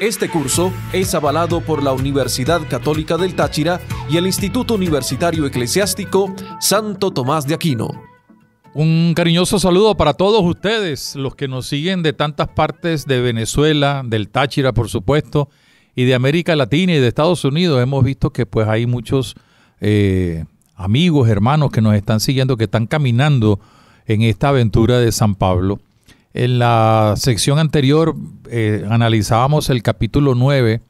este curso es avalado por la Universidad Católica del Táchira y el Instituto Universitario Eclesiástico Santo Tomás de Aquino. Un cariñoso saludo para todos ustedes, los que nos siguen de tantas partes de Venezuela, del Táchira, por supuesto, y de América Latina y de Estados Unidos. Hemos visto que pues hay muchos eh, amigos, hermanos que nos están siguiendo, que están caminando en esta aventura de San Pablo. En la sección anterior eh, analizábamos el capítulo 9,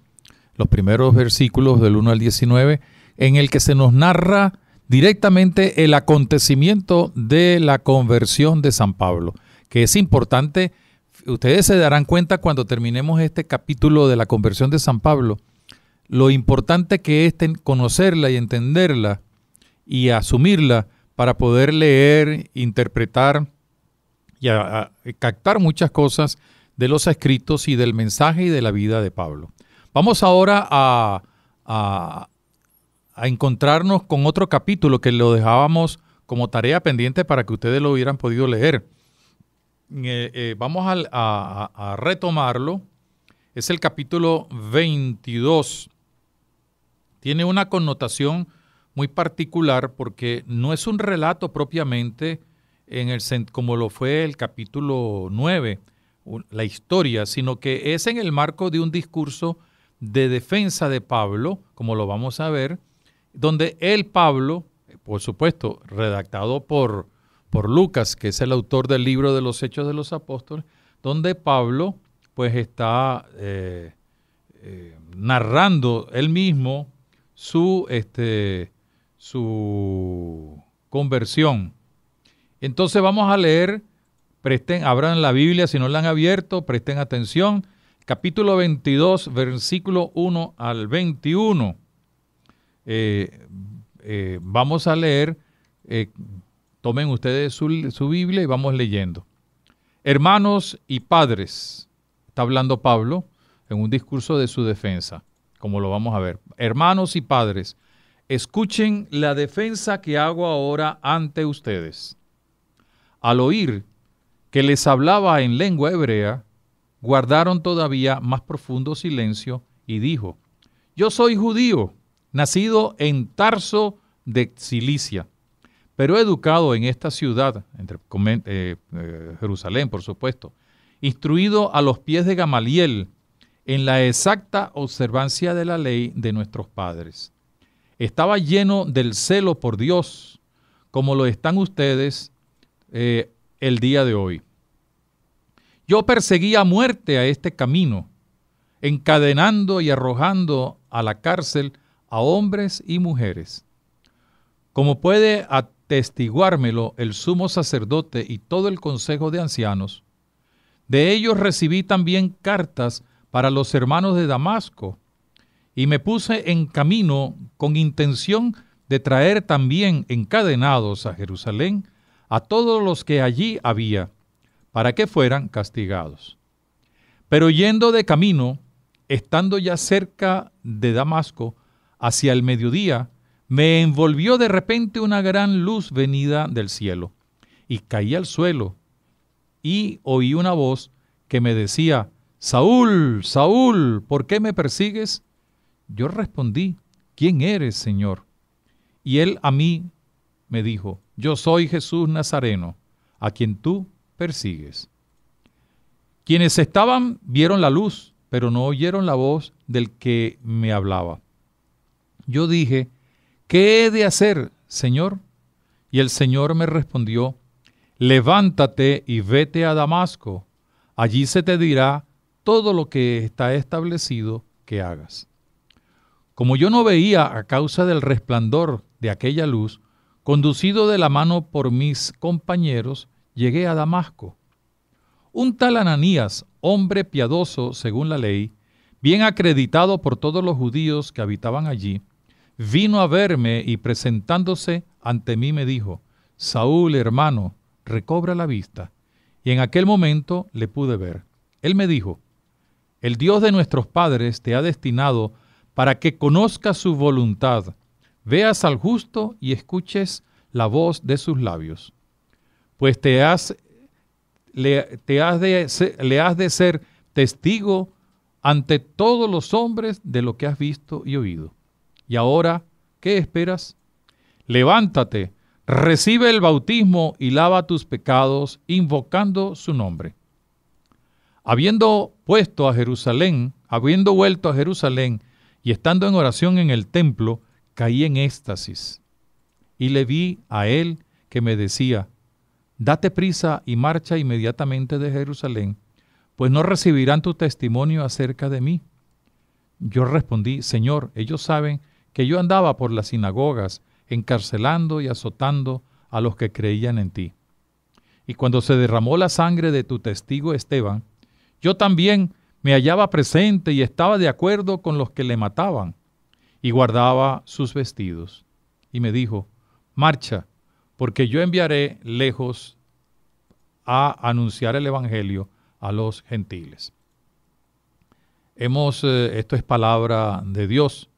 los primeros versículos del 1 al 19, en el que se nos narra directamente el acontecimiento de la conversión de San Pablo, que es importante. Ustedes se darán cuenta cuando terminemos este capítulo de la conversión de San Pablo, lo importante que es conocerla y entenderla y asumirla para poder leer, interpretar, y a, captar muchas cosas de los escritos y del mensaje y de la vida de Pablo. Vamos ahora a, a, encontrarnos con otro capítulo que lo dejábamos como tarea pendiente para que ustedes lo hubieran podido leer. Eh, eh, vamos a, a retomarlo. Es el capítulo 22. Tiene una connotación muy particular porque no es un relato propiamente como lo fue el capítulo 9, la historia, sino que es en el marco de un discurso de defensa de Pablo, como lo vamos a ver, donde el Pablo, por supuesto, redactado por, por Lucas, que es el autor del libro de los Hechos de los Apóstoles, donde Pablo pues está eh, eh, narrando él mismo su, este, su conversión entonces vamos a leer, presten, abran la Biblia si no la han abierto, presten atención, capítulo 22, versículo 1 al 21. Eh, eh, vamos a leer, eh, tomen ustedes su, su Biblia y vamos leyendo. Hermanos y padres, está hablando Pablo en un discurso de su defensa, como lo vamos a ver. Hermanos y padres, escuchen la defensa que hago ahora ante ustedes al oír que les hablaba en lengua hebrea, guardaron todavía más profundo silencio y dijo, yo soy judío, nacido en Tarso de Cilicia, pero educado en esta ciudad, entre, eh, eh, Jerusalén por supuesto, instruido a los pies de Gamaliel en la exacta observancia de la ley de nuestros padres. Estaba lleno del celo por Dios, como lo están ustedes eh, el día de hoy. Yo perseguí a muerte a este camino, encadenando y arrojando a la cárcel a hombres y mujeres. Como puede atestiguármelo el sumo sacerdote y todo el consejo de ancianos, de ellos recibí también cartas para los hermanos de Damasco, y me puse en camino con intención de traer también encadenados a Jerusalén a todos los que allí había, para que fueran castigados. Pero yendo de camino, estando ya cerca de Damasco, hacia el mediodía, me envolvió de repente una gran luz venida del cielo, y caí al suelo, y oí una voz que me decía, Saúl, Saúl, ¿por qué me persigues? Yo respondí, ¿quién eres, Señor? Y él a mí me dijo, yo soy Jesús Nazareno, a quien tú persigues. Quienes estaban vieron la luz, pero no oyeron la voz del que me hablaba. Yo dije, ¿qué he de hacer, Señor? Y el Señor me respondió, levántate y vete a Damasco. Allí se te dirá todo lo que está establecido que hagas. Como yo no veía a causa del resplandor de aquella luz, Conducido de la mano por mis compañeros, llegué a Damasco. Un tal Ananías, hombre piadoso según la ley, bien acreditado por todos los judíos que habitaban allí, vino a verme y presentándose ante mí me dijo, Saúl hermano, recobra la vista. Y en aquel momento le pude ver. Él me dijo, el Dios de nuestros padres te ha destinado para que conozcas su voluntad veas al justo y escuches la voz de sus labios. Pues te has, le, te has de, le has de ser testigo ante todos los hombres de lo que has visto y oído. Y ahora, ¿qué esperas? Levántate, recibe el bautismo y lava tus pecados, invocando su nombre. Habiendo puesto a Jerusalén, habiendo vuelto a Jerusalén y estando en oración en el templo, caí en éxtasis y le vi a él que me decía, date prisa y marcha inmediatamente de Jerusalén, pues no recibirán tu testimonio acerca de mí. Yo respondí, Señor, ellos saben que yo andaba por las sinagogas, encarcelando y azotando a los que creían en ti. Y cuando se derramó la sangre de tu testigo Esteban, yo también me hallaba presente y estaba de acuerdo con los que le mataban y guardaba sus vestidos. Y me dijo, marcha, porque yo enviaré lejos a anunciar el Evangelio a los gentiles. Hemos, eh, esto es palabra de Dios.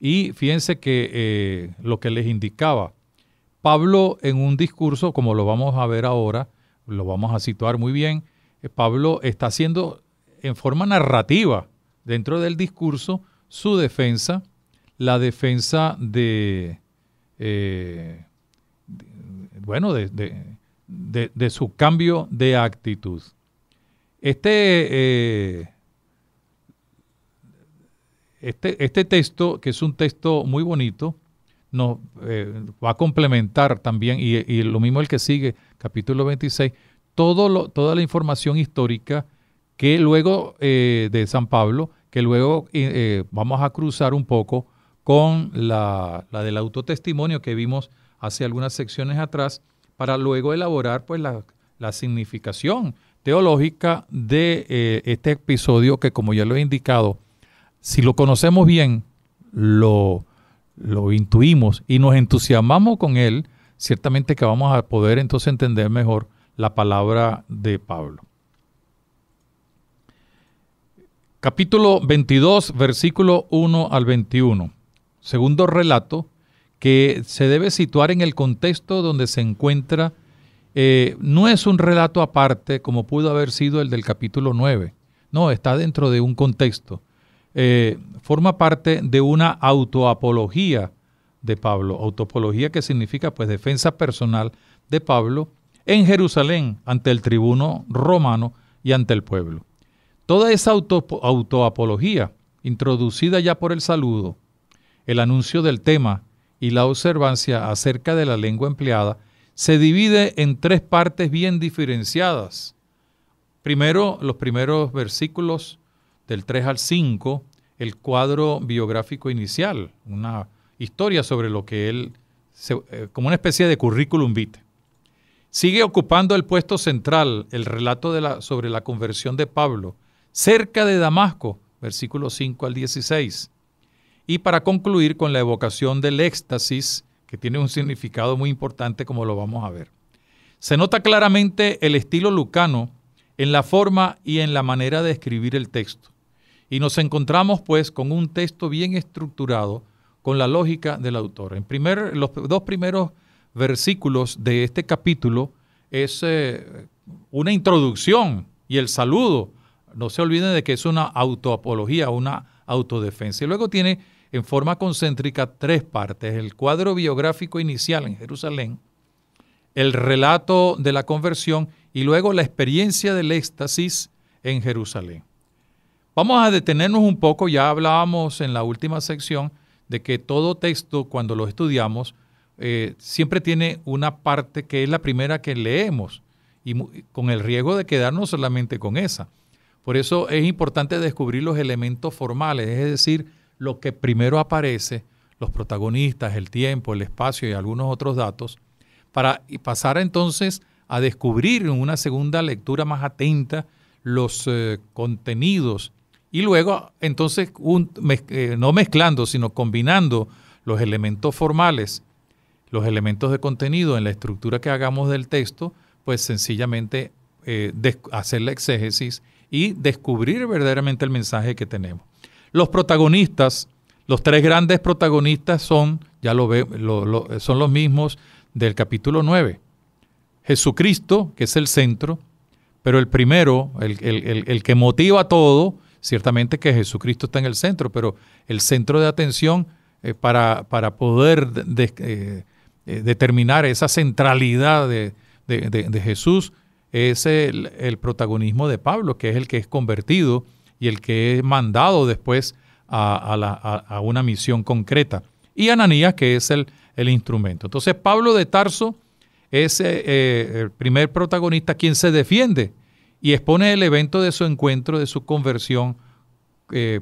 Y fíjense que eh, lo que les indicaba, Pablo en un discurso, como lo vamos a ver ahora, lo vamos a situar muy bien, eh, Pablo está haciendo en forma narrativa dentro del discurso su defensa la defensa de, eh, bueno, de, de, su cambio de actitud. Este, eh, este, este, texto, que es un texto muy bonito, nos eh, va a complementar también, y, lo mismo el que sigue, capítulo 26, todo toda la información histórica que luego de San Pablo, que luego vamos a cruzar un poco con la, del autotestimonio que vimos hace algunas secciones atrás, para luego elaborar pues, la, significación teológica de eh, este episodio que, como ya lo he indicado, si lo conocemos bien, lo, lo intuimos y nos entusiasmamos con él, ciertamente que vamos a poder entonces entender mejor la palabra de Pablo. Capítulo 22, versículo 1 al 21 segundo relato, que se debe situar en el contexto donde se encuentra, eh, no es un relato aparte como pudo haber sido el del capítulo 9, no, está dentro de un contexto. Eh, forma parte de una autoapología de Pablo, autoapología que significa pues defensa personal de Pablo en Jerusalén ante el tribuno romano y ante el pueblo. Toda esa auto, autoapología introducida ya por el saludo, el anuncio del tema y la observancia acerca de la lengua empleada se divide en tres partes bien diferenciadas. Primero, los primeros versículos del 3 al 5, el cuadro biográfico inicial, una historia sobre lo que él, eh, como una especie de currículum vitae. Sigue ocupando el puesto central el relato de la, sobre la conversión de Pablo, cerca de Damasco, versículos 5 al 16 y para concluir con la evocación del éxtasis, que tiene un significado muy importante como lo vamos a ver. Se nota claramente el estilo lucano en la forma y en la manera de escribir el texto. Y nos encontramos pues con un texto bien estructurado con la lógica del autor. En primer, los dos primeros versículos de este capítulo es eh, una introducción y el saludo. No se olviden de que es una autoapología, una autodefensa. Y luego tiene en forma concéntrica tres partes, el cuadro biográfico inicial en Jerusalén, el relato de la conversión y luego la experiencia del éxtasis en Jerusalén. Vamos a detenernos un poco, ya hablábamos en la última sección de que todo texto cuando lo estudiamos eh, siempre tiene una parte que es la primera que leemos y con el riesgo de quedarnos solamente con esa. Por eso es importante descubrir los elementos formales, es decir, lo que primero aparece, los protagonistas, el tiempo, el espacio y algunos otros datos, para pasar entonces a descubrir en una segunda lectura más atenta los eh, contenidos y luego entonces eh, no mezclando, sino combinando los elementos formales, los elementos de contenido en la estructura que hagamos del texto, pues sencillamente eh, hacer la exégesis y descubrir verdaderamente el mensaje que tenemos. Los protagonistas, los tres grandes protagonistas son, ya lo, ve, son los mismos del capítulo 9. Jesucristo, que es el centro, pero el primero, el, que motiva todo, ciertamente que Jesucristo está en el centro, pero el centro de atención eh, para, poder eh, determinar esa centralidad de, Jesús es el, protagonismo de Pablo, que es el que es convertido y el que es mandado después a, una misión concreta. Y Ananías, que es el, instrumento. Entonces Pablo de Tarso es eh, eh, el primer protagonista quien se defiende y expone el evento de su encuentro, de su conversión eh,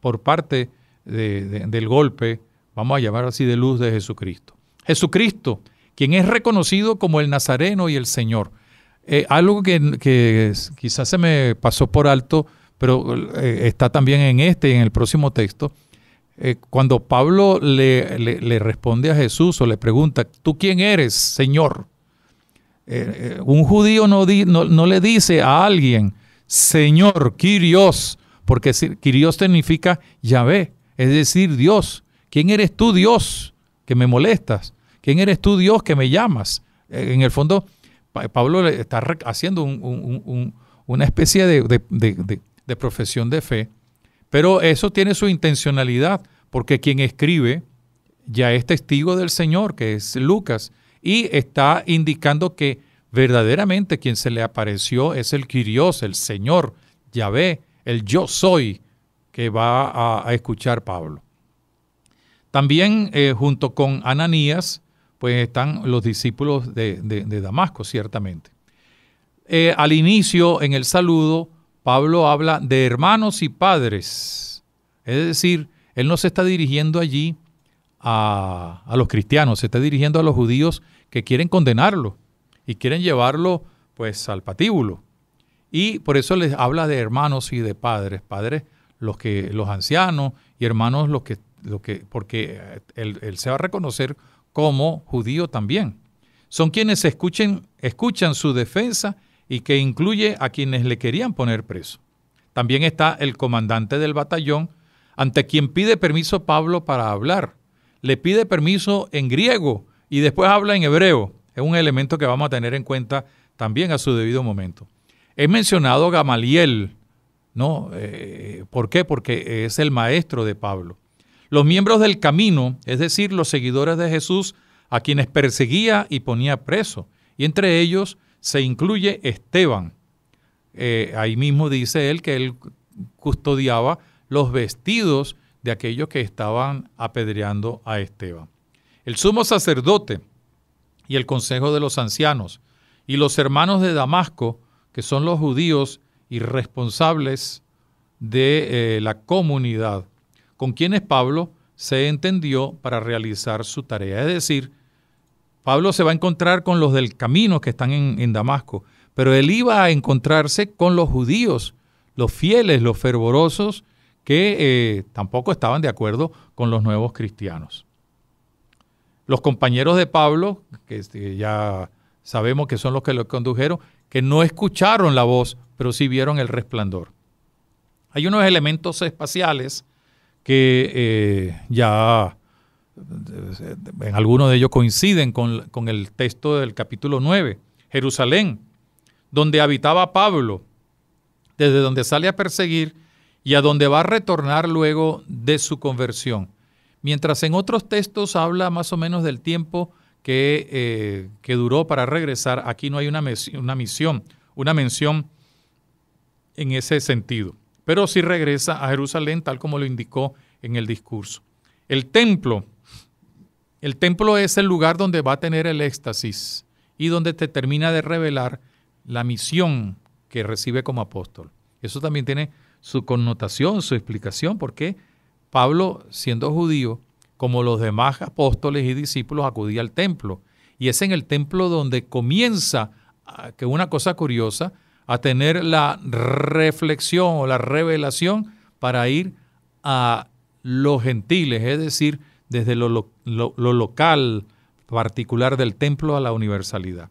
por parte del golpe, vamos a llamar así, de luz de Jesucristo. Jesucristo, quien es reconocido como el Nazareno y el Señor. algo que, quizás se me pasó por alto pero eh, está también en este y en el próximo texto. Eh, cuando Pablo le, responde a Jesús o le pregunta, ¿tú quién eres, Señor? Eh, un judío no, no, le dice a alguien, Señor, quirios porque Kirios significa Yahvé, es decir, Dios. ¿Quién eres tú, Dios, que me molestas? ¿Quién eres tú, Dios, que me llamas? en el fondo, Pablo está haciendo una especie de de profesión de fe, pero eso tiene su intencionalidad, porque quien escribe ya es testigo del Señor, que es Lucas, y está indicando que verdaderamente quien se le apareció es el Quirios, el Señor, Yahvé, el yo soy que va a, escuchar Pablo. También eh, junto con Ananías, pues están los discípulos de, Damasco, ciertamente. Eh, al inicio, en el saludo, Pablo habla de hermanos y padres. Es decir, él no se está dirigiendo allí a, a los cristianos, se está dirigiendo a los judíos que quieren condenarlo y quieren llevarlo pues al patíbulo. Y por eso les habla de hermanos y de padres, padres los que los ancianos y hermanos los que, los que porque eh, él, él, se va a reconocer como judío también. Son quienes escuchen, escuchan su defensa y que incluye a quienes le querían poner preso. También está el comandante del batallón, ante quien pide permiso Pablo para hablar. Le pide permiso en griego y después habla en hebreo. Es un elemento que vamos a tener en cuenta también a su debido momento. He mencionado Gamaliel, ¿no? Eh, ¿Por qué? Porque es el maestro de Pablo. Los miembros del camino, es decir, los seguidores de Jesús, a quienes perseguía y ponía preso, y entre ellos se incluye Esteban. Eh, ahí mismo dice él que él custodiaba los vestidos de aquellos que estaban apedreando a Esteban. El sumo sacerdote y el consejo de los ancianos y los hermanos de Damasco, que son los judíos y responsables de eh, la comunidad, con quienes Pablo se entendió para realizar su tarea, es decir, Pablo se va a encontrar con los del camino que están en, Damasco, pero él iba a encontrarse con los judíos, los fieles, los fervorosos, que eh, tampoco estaban de acuerdo con los nuevos cristianos. Los compañeros de Pablo, que este, ya sabemos que son los que lo condujeron, que no escucharon la voz, pero sí vieron el resplandor. Hay unos elementos espaciales que eh, ya en algunos de ellos coinciden con, el texto del capítulo 9, Jerusalén, donde habitaba Pablo, desde donde sale a perseguir y a donde va a retornar luego de su conversión. Mientras en otros textos habla más o menos del tiempo que, eh, duró para regresar, aquí no hay una, una misión, una mención en ese sentido. Pero sí regresa a Jerusalén tal como lo indicó en el discurso. El templo el templo es el lugar donde va a tener el éxtasis y donde te termina de revelar la misión que recibe como apóstol. Eso también tiene su connotación, su explicación, porque Pablo, siendo judío, como los demás apóstoles y discípulos, acudía al templo. Y es en el templo donde comienza, ah, que una cosa curiosa, a tener la reflexión o la revelación para ir a los gentiles, es decir, desde lo, local, particular del templo a la universalidad.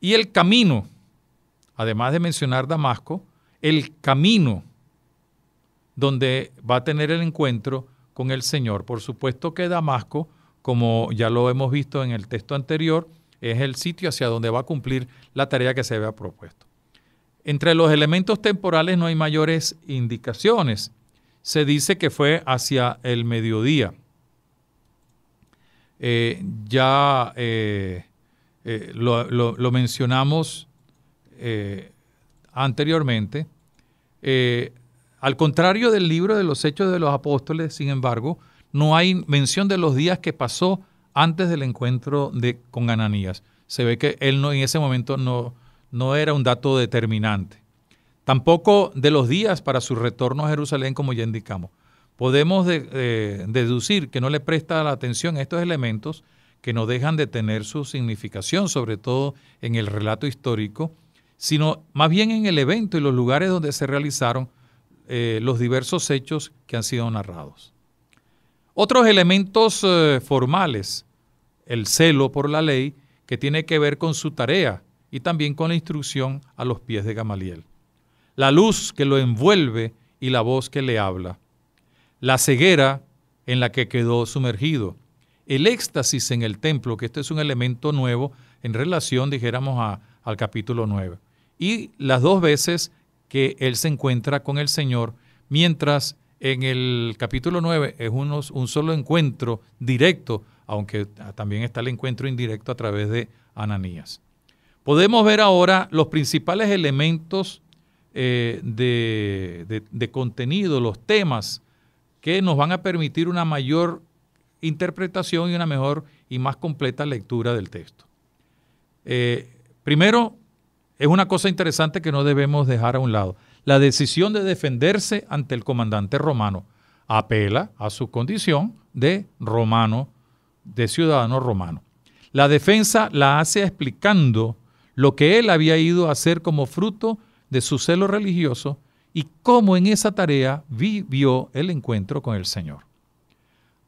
Y el camino, además de mencionar Damasco, el camino donde va a tener el encuentro con el Señor. Por supuesto que Damasco, como ya lo hemos visto en el texto anterior, es el sitio hacia donde va a cumplir la tarea que se había propuesto. Entre los elementos temporales no hay mayores indicaciones. Se dice que fue hacia el mediodía. Eh, ya eh, eh, lo, mencionamos anteriormente. al contrario del libro de los Hechos de los Apóstoles, sin embargo, no hay mención de los días que pasó antes del encuentro de, con Ananías. Se ve que él no, en ese momento no, no era un dato determinante. Tampoco de los días para su retorno a Jerusalén, como ya indicamos podemos deducir que no le presta la atención a estos elementos que no dejan de tener su significación, sobre todo en el relato histórico, sino más bien en el evento y los lugares donde se realizaron eh, los diversos hechos que han sido narrados. Otros elementos eh, formales, el celo por la ley, que tiene que ver con su tarea y también con la instrucción a los pies de Gamaliel. La luz que lo envuelve y la voz que le habla la ceguera en la que quedó sumergido, el éxtasis en el templo, que este es un elemento nuevo en relación, dijéramos, al capítulo 9, y las dos veces que él se encuentra con el Señor, mientras en el capítulo 9 es un solo encuentro directo, aunque también está el encuentro indirecto a través de Ananías. Podemos ver ahora los principales elementos eh, de, de, contenido, los temas que nos van a permitir una mayor interpretación y una mejor y más completa lectura del texto. Eh, primero, es una cosa interesante que no debemos dejar a un lado. La decisión de defenderse ante el comandante romano apela a su condición de romano, de ciudadano romano. La defensa la hace explicando lo que él había ido a hacer como fruto de su celo religioso y cómo en esa tarea vivió el encuentro con el Señor.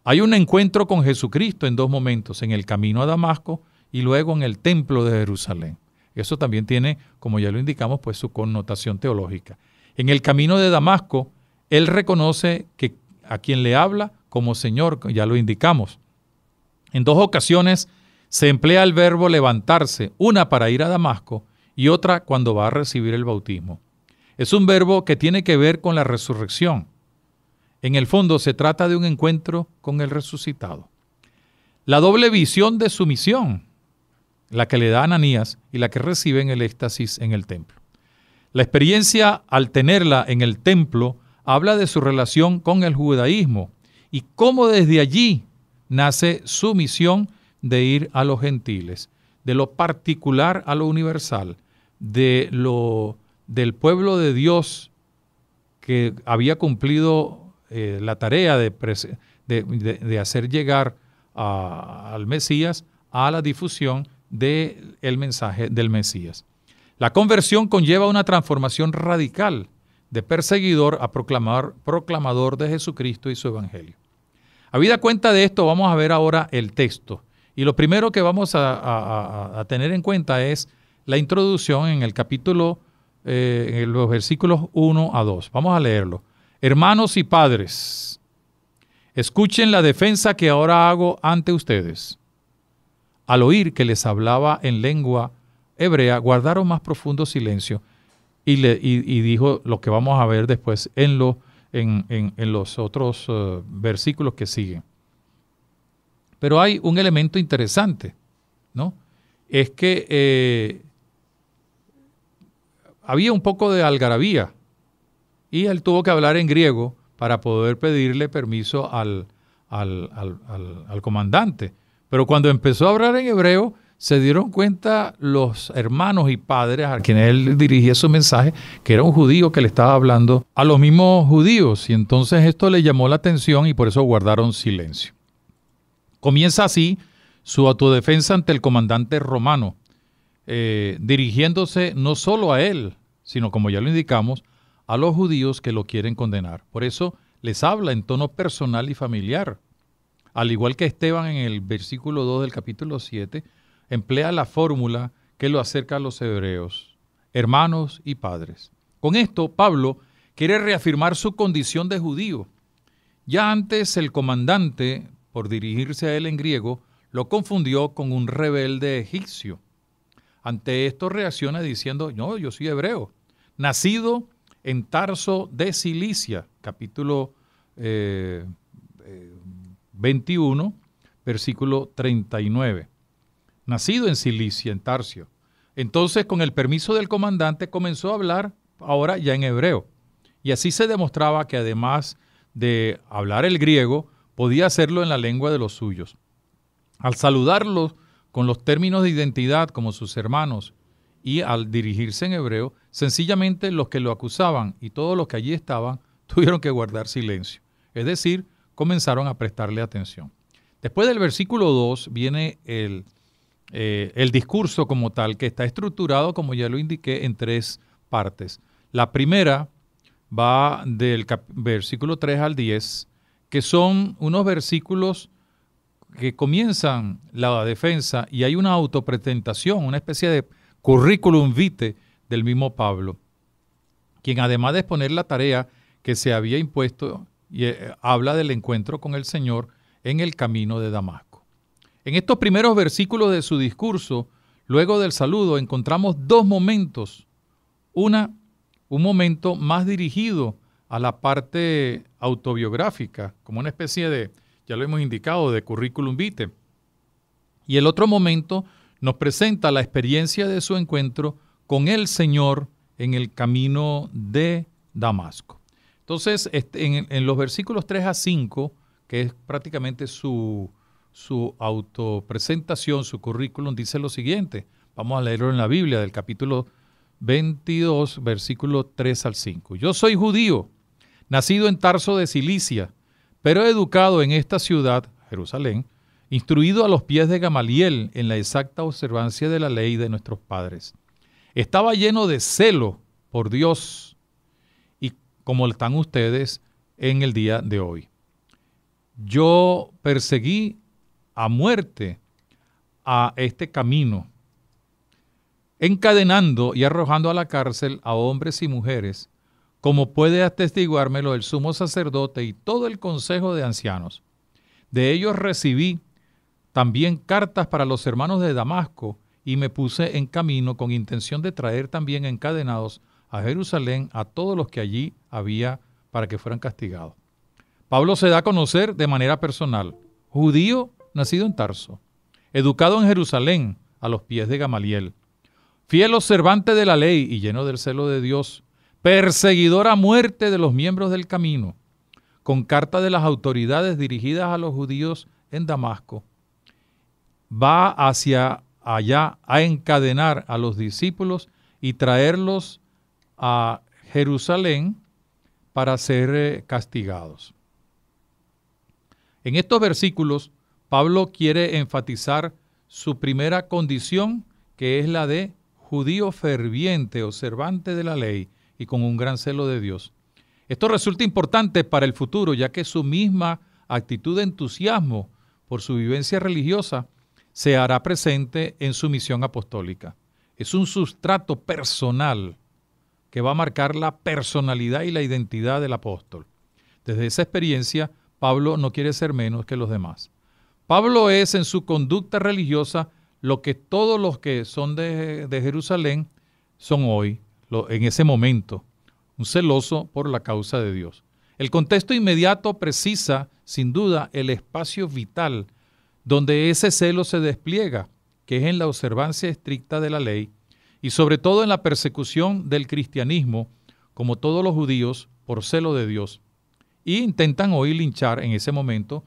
Hay un encuentro con Jesucristo en dos momentos, en el camino a Damasco y luego en el templo de Jerusalén. Eso también tiene, como ya lo indicamos, pues su connotación teológica. En el camino de Damasco, él reconoce que a quien le habla como Señor, ya lo indicamos. En dos ocasiones se emplea el verbo levantarse, una para ir a Damasco y otra cuando va a recibir el bautismo. Es un verbo que tiene que ver con la resurrección. En el fondo se trata de un encuentro con el resucitado. La doble visión de su misión, la que le da Ananías y la que recibe en el éxtasis en el templo. La experiencia al tenerla en el templo habla de su relación con el judaísmo y cómo desde allí nace su misión de ir a los gentiles, de lo particular a lo universal, de lo del pueblo de Dios que había cumplido eh, la tarea de, hacer llegar al Mesías a la difusión del mensaje del Mesías. La conversión conlleva una transformación radical de perseguidor a proclamar, proclamador de Jesucristo y su Evangelio. Habida cuenta de esto, vamos a ver ahora el texto. Y lo primero que vamos a, a tener en cuenta es la introducción en el capítulo eh, en los versículos 1 a 2. Vamos a leerlo. Hermanos y padres, escuchen la defensa que ahora hago ante ustedes. Al oír que les hablaba en lengua hebrea, guardaron más profundo silencio y, dijo lo que vamos a ver después en, en, los otros eh, versículos que siguen. Pero hay un elemento interesante, ¿no? Es que eh, había un poco de algarabía y él tuvo que hablar en griego para poder pedirle permiso al, al, comandante. Pero cuando empezó a hablar en hebreo, se dieron cuenta los hermanos y padres a quienes él dirigía su mensaje, que era un judío que le estaba hablando a los mismos judíos. Y entonces esto le llamó la atención y por eso guardaron silencio. Comienza así su autodefensa ante el comandante romano, eh, dirigiéndose no solo a él, sino como ya lo indicamos, a los judíos que lo quieren condenar. Por eso les habla en tono personal y familiar. Al igual que Esteban en el versículo 2 del capítulo 7, emplea la fórmula que lo acerca a los hebreos, hermanos y padres. Con esto, Pablo quiere reafirmar su condición de judío. Ya antes el comandante, por dirigirse a él en griego, lo confundió con un rebelde egipcio. Ante esto reacciona diciendo, no, yo soy hebreo, nacido en Tarso de Cilicia, capítulo 21, eh, eh, versículo 39. Nacido en Cilicia, en Tarsio Entonces, con el permiso del comandante, comenzó a hablar ahora ya en hebreo. Y así se demostraba que además de hablar el griego, podía hacerlo en la lengua de los suyos. Al saludarlos, con los términos de identidad como sus hermanos y al dirigirse en hebreo, sencillamente los que lo acusaban y todos los que allí estaban tuvieron que guardar silencio, es decir, comenzaron a prestarle atención. Después del versículo 2 viene eh, el, discurso como tal, que está estructurado, como ya lo indiqué, en tres partes. La primera va del versículo 3 al 10, que son unos versículos que comienzan la defensa y hay una autopresentación, una especie de currículum vitae del mismo Pablo, quien además de exponer la tarea que se había impuesto, y, eh, habla del encuentro con el Señor en el camino de Damasco. En estos primeros versículos de su discurso, luego del saludo, encontramos dos momentos. Una, un momento más dirigido a la parte autobiográfica, como una especie de ya lo hemos indicado, de currículum vitae. Y el otro momento nos presenta la experiencia de su encuentro con el Señor en el camino de Damasco. Entonces, este, en, los versículos 3 a 5, que es prácticamente su, su autopresentación, su currículum, dice lo siguiente. Vamos a leerlo en la Biblia del capítulo 22, versículo 3 al 5. Yo soy judío, nacido en Tarso de Cilicia pero educado en esta ciudad, Jerusalén, instruido a los pies de Gamaliel en la exacta observancia de la ley de nuestros padres. Estaba lleno de celo por Dios y como están ustedes en el día de hoy. Yo perseguí a muerte a este camino, encadenando y arrojando a la cárcel a hombres y mujeres como puede atestiguármelo el sumo sacerdote y todo el consejo de ancianos. De ellos recibí también cartas para los hermanos de Damasco y me puse en camino con intención de traer también encadenados a Jerusalén a todos los que allí había para que fueran castigados. Pablo se da a conocer de manera personal, judío nacido en Tarso, educado en Jerusalén a los pies de Gamaliel, fiel observante de la ley y lleno del celo de Dios, perseguidora a muerte de los miembros del camino, con carta de las autoridades dirigidas a los judíos en Damasco, va hacia allá a encadenar a los discípulos y traerlos a Jerusalén para ser eh, castigados. En estos versículos, Pablo quiere enfatizar su primera condición, que es la de judío ferviente, observante de la ley, y con un gran celo de Dios. Esto resulta importante para el futuro, ya que su misma actitud de entusiasmo por su vivencia religiosa se hará presente en su misión apostólica. Es un sustrato personal que va a marcar la personalidad y la identidad del apóstol. Desde esa experiencia, Pablo no quiere ser menos que los demás. Pablo es en su conducta religiosa lo que todos los que son de, de Jerusalén son hoy, en ese momento, un celoso por la causa de Dios. El contexto inmediato precisa, sin duda, el espacio vital donde ese celo se despliega, que es en la observancia estricta de la ley y sobre todo en la persecución del cristianismo, como todos los judíos, por celo de Dios. Y intentan hoy linchar en ese momento,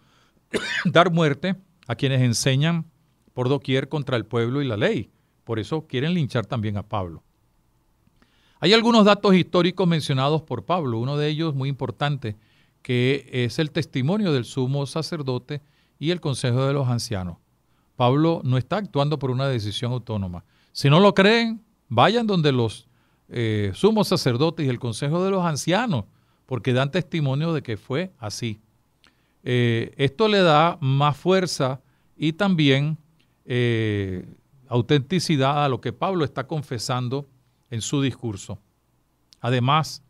dar muerte a quienes enseñan por doquier contra el pueblo y la ley. Por eso quieren linchar también a Pablo. Hay algunos datos históricos mencionados por Pablo, uno de ellos muy importante, que es el testimonio del sumo sacerdote y el consejo de los ancianos. Pablo no está actuando por una decisión autónoma. Si no lo creen, vayan donde los eh, sumos sacerdotes y el consejo de los ancianos, porque dan testimonio de que fue así. Eh, esto le da más fuerza y también eh, autenticidad a lo que Pablo está confesando en su discurso. Además,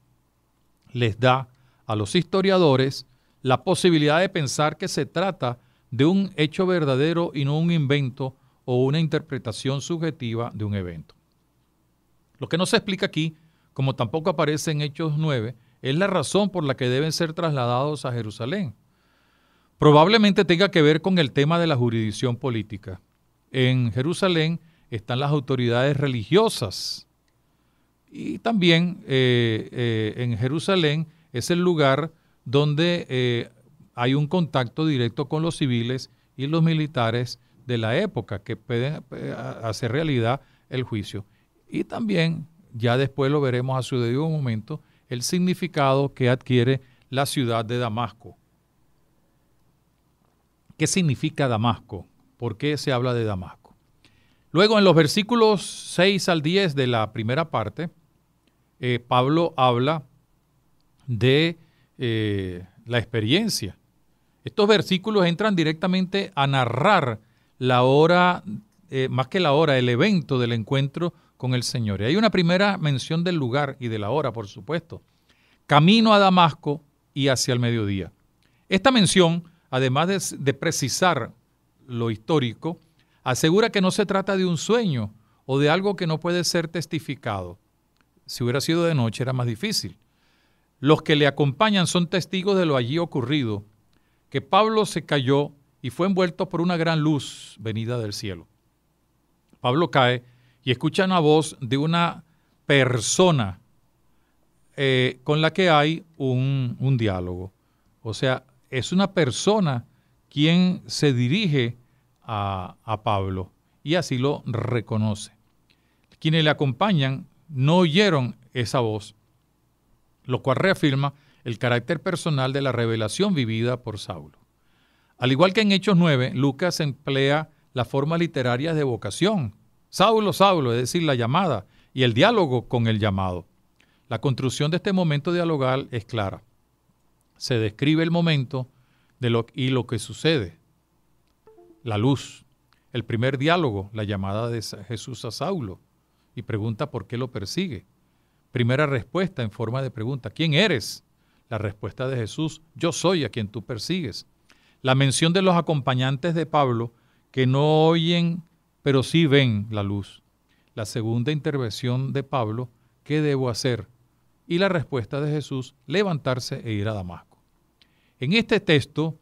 les da a los historiadores la posibilidad de pensar que se trata de un hecho verdadero y no un invento o una interpretación subjetiva de un evento. Lo que no se explica aquí, como tampoco aparece en Hechos 9, es la razón por la que deben ser trasladados a Jerusalén. Probablemente tenga que ver con el tema de la jurisdicción política. En Jerusalén están las autoridades religiosas y también eh, eh, en Jerusalén es el lugar donde eh, hay un contacto directo con los civiles y los militares de la época que pueden hacer realidad el juicio. Y también, ya después lo veremos a su debido momento, el significado que adquiere la ciudad de Damasco. ¿Qué significa Damasco? ¿Por qué se habla de Damasco? Luego en los versículos 6 al 10 de la primera parte, eh, Pablo habla de eh, la experiencia. Estos versículos entran directamente a narrar la hora, eh, más que la hora, el evento del encuentro con el Señor. Y hay una primera mención del lugar y de la hora, por supuesto. Camino a Damasco y hacia el mediodía. Esta mención, además de precisar lo histórico, asegura que no se trata de un sueño o de algo que no puede ser testificado. Si hubiera sido de noche era más difícil. Los que le acompañan son testigos de lo allí ocurrido, que Pablo se cayó y fue envuelto por una gran luz venida del cielo. Pablo cae y escucha una voz de una persona eh, con la que hay un, diálogo. O sea, es una persona quien se dirige a, a, Pablo y así lo reconoce. Quienes le acompañan no oyeron esa voz, lo cual reafirma el carácter personal de la revelación vivida por Saulo. Al igual que en Hechos 9, Lucas emplea la forma literaria de vocación, Saulo, Saulo, es decir, la llamada y el diálogo con el llamado. La construcción de este momento dialogal es clara. Se describe el momento de lo, y lo que sucede. La luz, el primer diálogo, la llamada de Jesús a Saulo, y pregunta por qué lo persigue. Primera respuesta en forma de pregunta, ¿quién eres? La respuesta de Jesús, yo soy a quien tú persigues. La mención de los acompañantes de Pablo, que no oyen, pero sí ven la luz. La segunda intervención de Pablo, ¿qué debo hacer? Y la respuesta de Jesús, levantarse e ir a Damasco. En este texto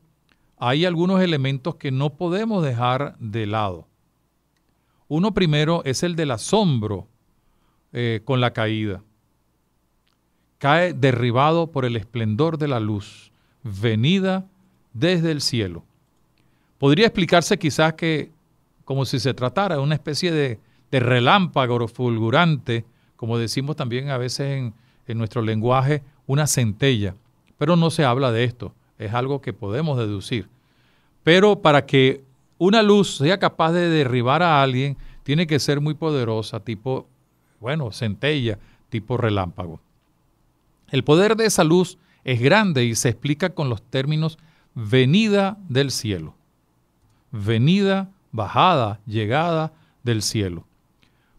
hay algunos elementos que no podemos dejar de lado. Uno primero es el del asombro eh, con la caída. Cae derribado por el esplendor de la luz, venida desde el cielo. Podría explicarse quizás que como si se tratara de una especie de, relámpago fulgurante, como decimos también a veces en, en nuestro lenguaje, una centella. Pero no se habla de esto, es algo que podemos deducir. Pero para que una luz sea capaz de derribar a alguien, tiene que ser muy poderosa, tipo, bueno, centella, tipo relámpago. El poder de esa luz es grande y se explica con los términos venida del cielo. Venida, bajada, llegada del cielo.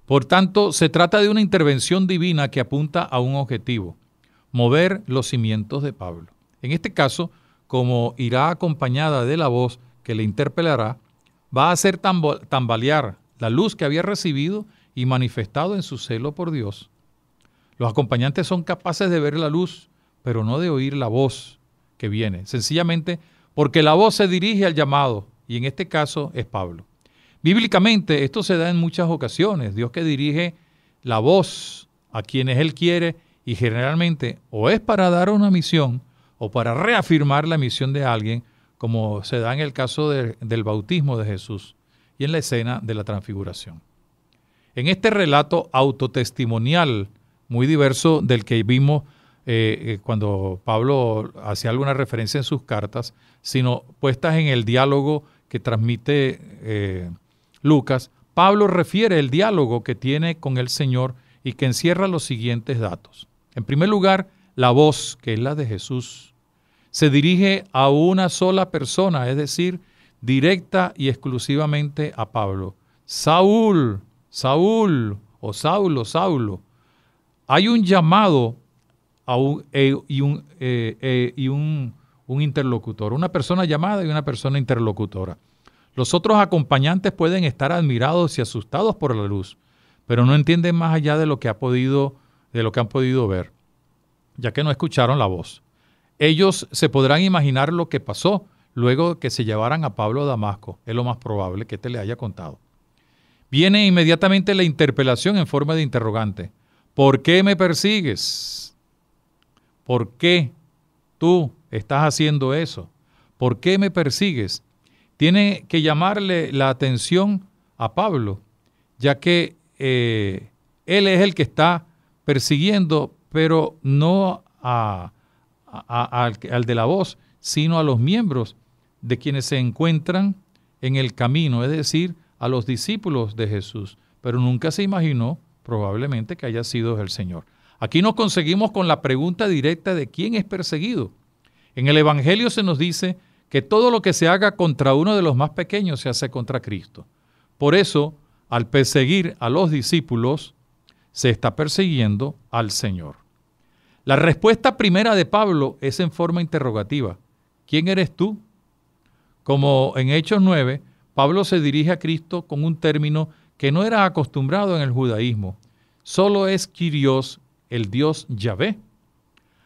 Por tanto, se trata de una intervención divina que apunta a un objetivo, mover los cimientos de Pablo. En este caso, como irá acompañada de la voz que le interpelará, va a hacer tambalear la luz que había recibido y manifestado en su celo por Dios. Los acompañantes son capaces de ver la luz, pero no de oír la voz que viene, sencillamente porque la voz se dirige al llamado, y en este caso es Pablo. Bíblicamente esto se da en muchas ocasiones, Dios que dirige la voz a quienes Él quiere y generalmente o es para dar una misión o para reafirmar la misión de alguien como se da en el caso del bautismo de Jesús y en la escena de la transfiguración. En este relato autotestimonial, muy diverso del que vimos eh, eh, cuando Pablo hacía alguna referencia en sus cartas, sino puestas en el diálogo que transmite eh, Lucas, Pablo refiere el diálogo que tiene con el Señor y que encierra los siguientes datos. En primer lugar, la voz, que es la de Jesús se dirige a una sola persona, es decir, directa y exclusivamente a Pablo. Saúl, Saúl o Saulo, Saulo. Hay un llamado a un, eh, eh, eh, y, un, un interlocutor, una persona llamada y una persona interlocutora. Los otros acompañantes pueden estar admirados y asustados por la luz, pero no entienden más allá de lo que ha podido de lo que han podido ver, ya que no escucharon la voz. Ellos se podrán imaginar lo que pasó luego que se llevaran a Pablo a Damasco. Es lo más probable que te le haya contado. Viene inmediatamente la interpelación en forma de interrogante. ¿Por qué me persigues? ¿Por qué tú estás haciendo eso? ¿Por qué me persigues? Tiene que llamarle la atención a Pablo, ya que eh, él es el que está persiguiendo, pero no a, al, al de la voz, sino a los miembros de quienes se encuentran en el camino, es decir, a los discípulos de Jesús. Pero nunca se imaginó probablemente que haya sido el Señor. Aquí nos conseguimos con la pregunta directa de quién es perseguido. En el Evangelio se nos dice que todo lo que se haga contra uno de los más pequeños se hace contra Cristo. Por eso, al perseguir a los discípulos, se está persiguiendo al Señor. La respuesta primera de Pablo es en forma interrogativa. ¿Quién eres tú? Como en Hechos 9, Pablo se dirige a Cristo con un término que no era acostumbrado en el judaísmo. Solo es Kyrios, el dios Yahvé.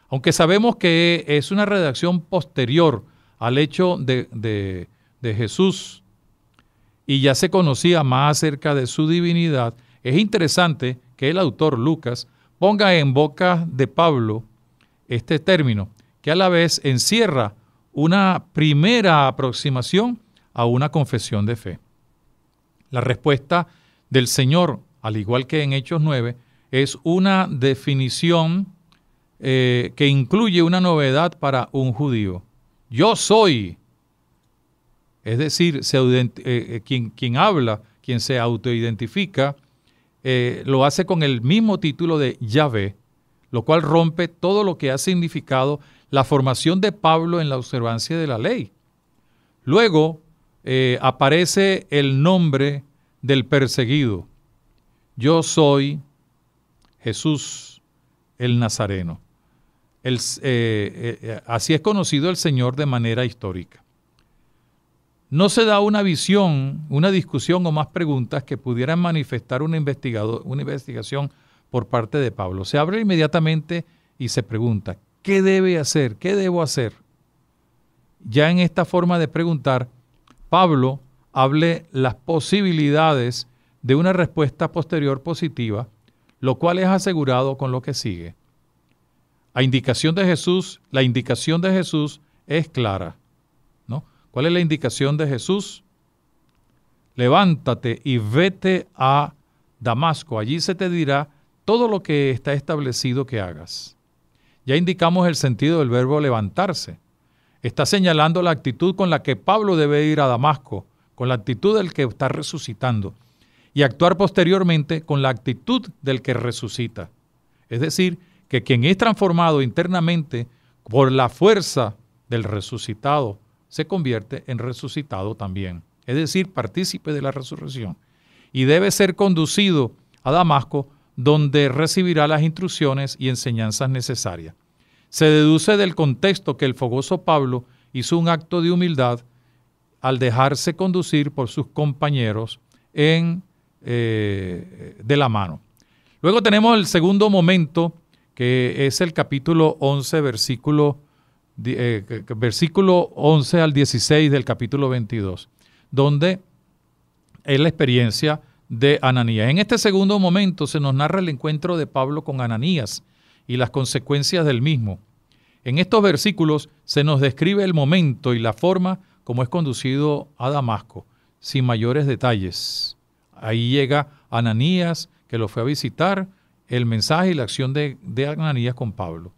Aunque sabemos que es una redacción posterior al hecho de, de Jesús y ya se conocía más acerca de su divinidad, es interesante que el autor Lucas ponga en boca de Pablo este término, que a la vez encierra una primera aproximación a una confesión de fe. La respuesta del Señor, al igual que en Hechos 9, es una definición eh, que incluye una novedad para un judío. Yo soy. Es decir, eh, eh, quien, quien habla, quien se autoidentifica, eh, lo hace con el mismo título de Yahvé, lo cual rompe todo lo que ha significado la formación de Pablo en la observancia de la ley. Luego eh, aparece el nombre del perseguido. Yo soy Jesús el Nazareno. Eh, así es conocido el Señor de manera histórica no se da una visión, una discusión o más preguntas que pudieran manifestar una, una investigación por parte de Pablo. Se abre inmediatamente y se pregunta, ¿qué debe hacer? ¿Qué debo hacer? Ya en esta forma de preguntar, Pablo hable las posibilidades de una respuesta posterior positiva, lo cual es asegurado con lo que sigue. A indicación de Jesús, la indicación de Jesús es clara. ¿Cuál es la indicación de Jesús? Levántate y vete a Damasco. Allí se te dirá todo lo que está establecido que hagas. Ya indicamos el sentido del verbo levantarse. Está señalando la actitud con la que Pablo debe ir a Damasco, con la actitud del que está resucitando, y actuar posteriormente con la actitud del que resucita. Es decir, que quien es transformado internamente por la fuerza del resucitado, se convierte en resucitado también, es decir, partícipe de la resurrección, y debe ser conducido a Damasco, donde recibirá las instrucciones y enseñanzas necesarias. Se deduce del contexto que el fogoso Pablo hizo un acto de humildad al dejarse conducir por sus compañeros en, eh, de la mano. Luego tenemos el segundo momento, que es el capítulo 11, versículo eh, versículo 11 al 16 del capítulo 22, donde es la experiencia de Ananías. En este segundo momento se nos narra el encuentro de Pablo con Ananías y las consecuencias del mismo. En estos versículos se nos describe el momento y la forma como es conducido a Damasco, sin mayores detalles. Ahí llega Ananías, que lo fue a visitar, el mensaje y la acción de Ananías con Pablo.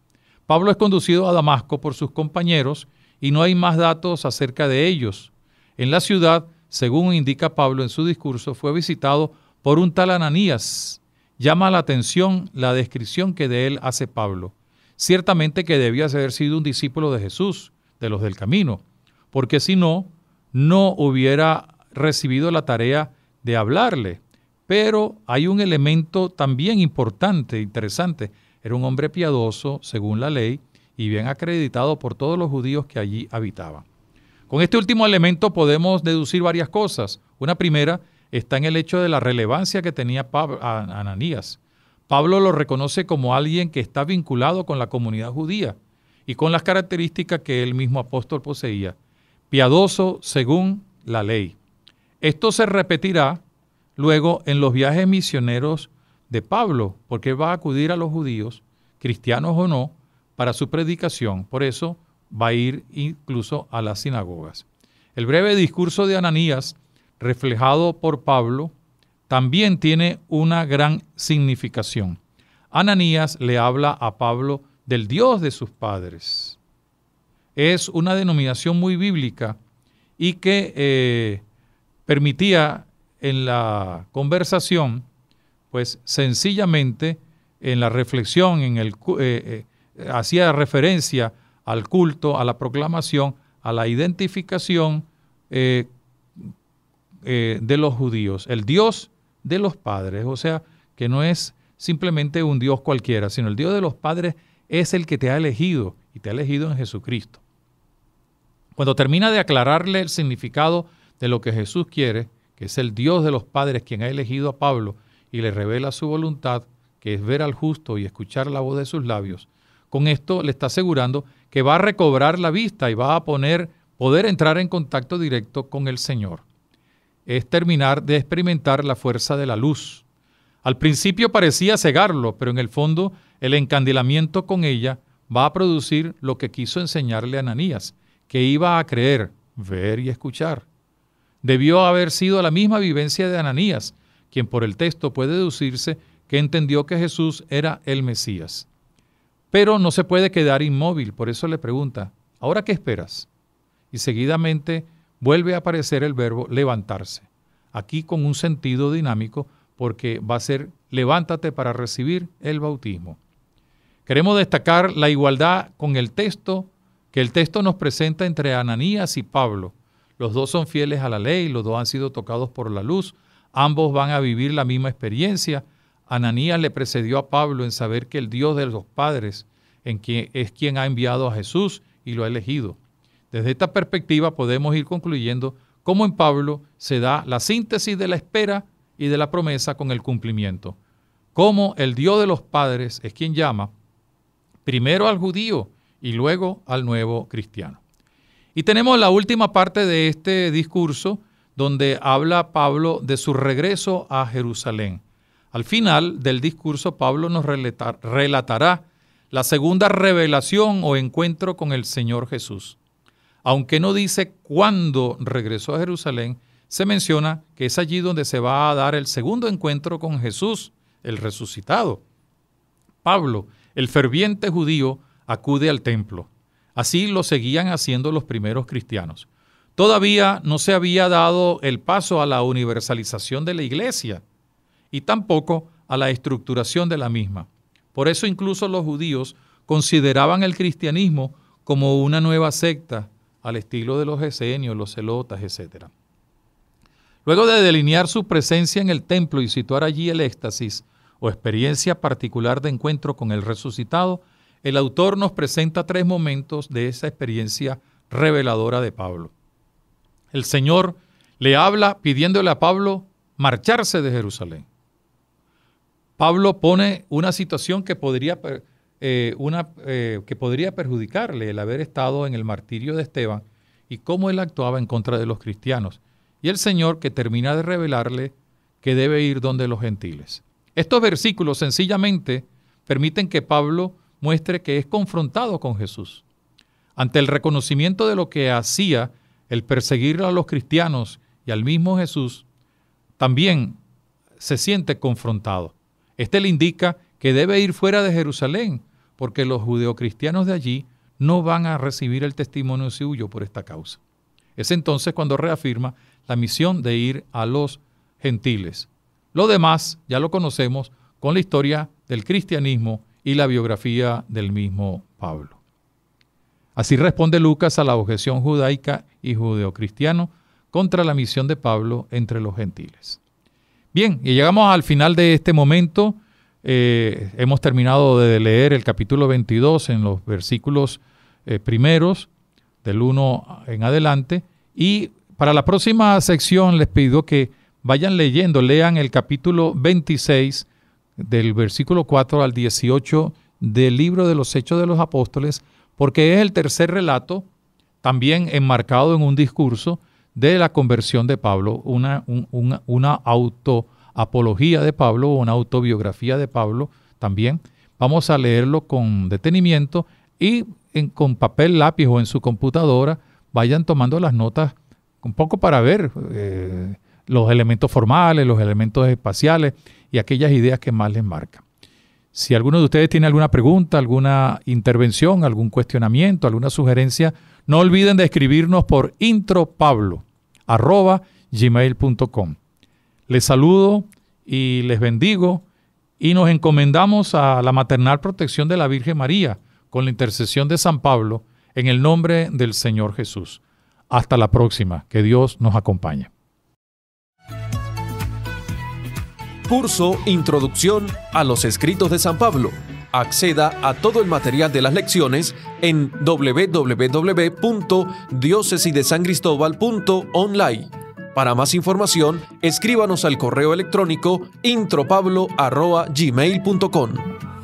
Pablo es conducido a Damasco por sus compañeros y no hay más datos acerca de ellos. En la ciudad, según indica Pablo en su discurso, fue visitado por un tal Ananías. Llama la atención la descripción que de él hace Pablo. Ciertamente que debía haber sido un discípulo de Jesús, de los del camino, porque si no, no hubiera recibido la tarea de hablarle. Pero hay un elemento también importante, interesante, era un hombre piadoso, según la ley, y bien acreditado por todos los judíos que allí habitaban. Con este último elemento podemos deducir varias cosas. Una primera está en el hecho de la relevancia que tenía Ananías. Pablo lo reconoce como alguien que está vinculado con la comunidad judía y con las características que el mismo apóstol poseía, piadoso según la ley. Esto se repetirá luego en los viajes misioneros de Pablo, porque va a acudir a los judíos, cristianos o no, para su predicación. Por eso va a ir incluso a las sinagogas. El breve discurso de Ananías, reflejado por Pablo, también tiene una gran significación. Ananías le habla a Pablo del Dios de sus padres. Es una denominación muy bíblica y que eh, permitía en la conversación pues sencillamente en la reflexión, en el, eh, eh, hacía referencia al culto, a la proclamación, a la identificación eh, de los judíos, el Dios de los padres, o sea, que no es simplemente un Dios cualquiera, sino el Dios de los padres es el que te ha elegido y te ha elegido en Jesucristo. Cuando termina de aclararle el significado de lo que Jesús quiere, que es el Dios de los padres quien ha elegido a Pablo y le revela su voluntad, que es ver al justo y escuchar la voz de sus labios. Con esto le está asegurando que va a recobrar la vista y va a poner, poder entrar en contacto directo con el Señor. Es terminar de experimentar la fuerza de la luz. Al principio parecía cegarlo, pero en el fondo el encandilamiento con ella va a producir lo que quiso enseñarle a Ananías, que iba a creer, ver y escuchar. Debió haber sido la misma vivencia de Ananías, quien por el texto puede deducirse que entendió que Jesús era el Mesías. Pero no se puede quedar inmóvil, por eso le pregunta, ¿ahora qué esperas? Y seguidamente vuelve a aparecer el verbo levantarse, aquí con un sentido dinámico porque va a ser levántate para recibir el bautismo. Queremos destacar la igualdad con el texto que el texto nos presenta entre Ananías y Pablo. Los dos son fieles a la ley, los dos han sido tocados por la luz, Ambos van a vivir la misma experiencia. Ananías le precedió a Pablo en saber que el Dios de los padres en quien, es quien ha enviado a Jesús y lo ha elegido. Desde esta perspectiva podemos ir concluyendo cómo en Pablo se da la síntesis de la espera y de la promesa con el cumplimiento. Cómo el Dios de los padres es quien llama primero al judío y luego al nuevo cristiano. Y tenemos la última parte de este discurso donde habla Pablo de su regreso a Jerusalén. Al final del discurso, Pablo nos relatará la segunda revelación o encuentro con el Señor Jesús. Aunque no dice cuándo regresó a Jerusalén, se menciona que es allí donde se va a dar el segundo encuentro con Jesús, el resucitado. Pablo, el ferviente judío, acude al templo. Así lo seguían haciendo los primeros cristianos. Todavía no se había dado el paso a la universalización de la Iglesia y tampoco a la estructuración de la misma. Por eso incluso los judíos consideraban el cristianismo como una nueva secta al estilo de los esenios, los celotas, etc. Luego de delinear su presencia en el templo y situar allí el éxtasis o experiencia particular de encuentro con el resucitado, el autor nos presenta tres momentos de esa experiencia reveladora de Pablo el Señor le habla pidiéndole a Pablo marcharse de Jerusalén. Pablo pone una situación que podría, eh, una, eh, que podría perjudicarle el haber estado en el martirio de Esteban y cómo él actuaba en contra de los cristianos. Y el Señor que termina de revelarle que debe ir donde los gentiles. Estos versículos sencillamente permiten que Pablo muestre que es confrontado con Jesús. Ante el reconocimiento de lo que hacía el perseguir a los cristianos y al mismo Jesús, también se siente confrontado. Este le indica que debe ir fuera de Jerusalén, porque los judeocristianos de allí no van a recibir el testimonio suyo por esta causa. Es entonces cuando reafirma la misión de ir a los gentiles. Lo demás ya lo conocemos con la historia del cristianismo y la biografía del mismo Pablo. Así responde Lucas a la objeción judaica y judeocristiano contra la misión de Pablo entre los gentiles. Bien, y llegamos al final de este momento. Eh, hemos terminado de leer el capítulo 22 en los versículos eh, primeros, del 1 en adelante. Y para la próxima sección les pido que vayan leyendo, lean el capítulo 26 del versículo 4 al 18 del libro de los Hechos de los Apóstoles porque es el tercer relato, también enmarcado en un discurso de la conversión de Pablo, una, una, autoapología de Pablo, una autobiografía de Pablo también. Vamos a leerlo con detenimiento y en, con papel, lápiz o en su computadora vayan tomando las notas un poco para ver eh, los elementos formales, los elementos espaciales y aquellas ideas que más les marcan. Si alguno de ustedes tiene alguna pregunta, alguna intervención, algún cuestionamiento, alguna sugerencia, no olviden de escribirnos por intropablo.gmail.com. Les saludo y les bendigo y nos encomendamos a la maternal protección de la Virgen María con la intercesión de San Pablo en el nombre del Señor Jesús. Hasta la próxima. Que Dios nos acompañe. Curso Introducción a los Escritos de San Pablo. Acceda a todo el material de las lecciones en www.diócesidesangristóbal.online. Para más información, escríbanos al correo electrónico intropablo.gmail.com.